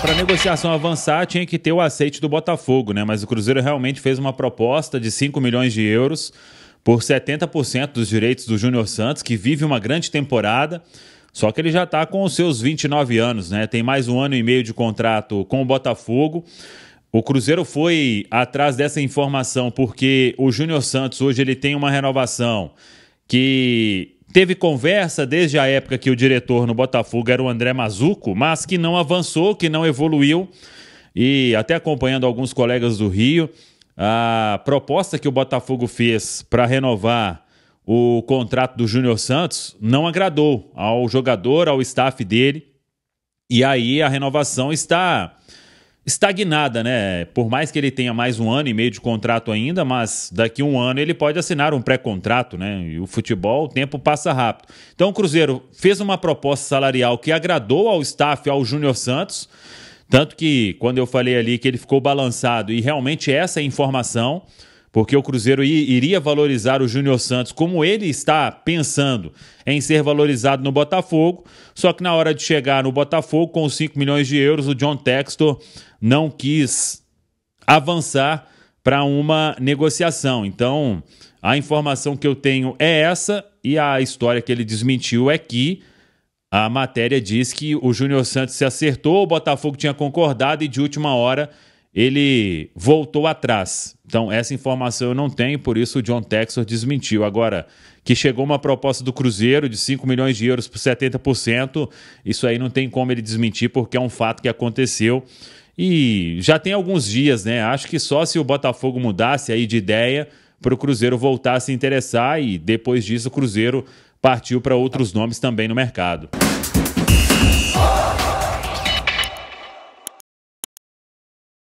para negociação avançar, tinha que ter o aceite do Botafogo, né? Mas o Cruzeiro realmente fez uma proposta de 5 milhões de euros por 70% dos direitos do Júnior Santos, que vive uma grande temporada. Só que ele já está com os seus 29 anos, né? Tem mais um ano e meio de contrato com o Botafogo. O Cruzeiro foi atrás dessa informação porque o Júnior Santos hoje ele tem uma renovação que Teve conversa desde a época que o diretor no Botafogo era o André Mazuco, mas que não avançou, que não evoluiu. E até acompanhando alguns colegas do Rio, a proposta que o Botafogo fez para renovar o contrato do Júnior Santos não agradou ao jogador, ao staff dele. E aí a renovação está estagnada, né? Por mais que ele tenha mais um ano e meio de contrato ainda, mas daqui um ano ele pode assinar um pré-contrato, né? E o futebol, o tempo passa rápido. Então o Cruzeiro fez uma proposta salarial que agradou ao staff, ao Júnior Santos. Tanto que quando eu falei ali que ele ficou balançado, e realmente essa é a informação, porque o Cruzeiro iria valorizar o Júnior Santos como ele está pensando em ser valorizado no Botafogo, só que na hora de chegar no Botafogo com 5 milhões de euros, o John Textor não quis avançar para uma negociação. Então, a informação que eu tenho é essa e a história que ele desmentiu é que a matéria diz que o Júnior Santos se acertou, o Botafogo tinha concordado e de última hora ele voltou atrás. Então, essa informação eu não tenho, por isso o John Texor desmentiu. Agora, que chegou uma proposta do Cruzeiro de 5 milhões de euros por 70%, isso aí não tem como ele desmentir, porque é um fato que aconteceu. E já tem alguns dias, né? Acho que só se o Botafogo mudasse aí de ideia para o Cruzeiro voltar a se interessar, e depois disso o Cruzeiro partiu para outros nomes também no mercado.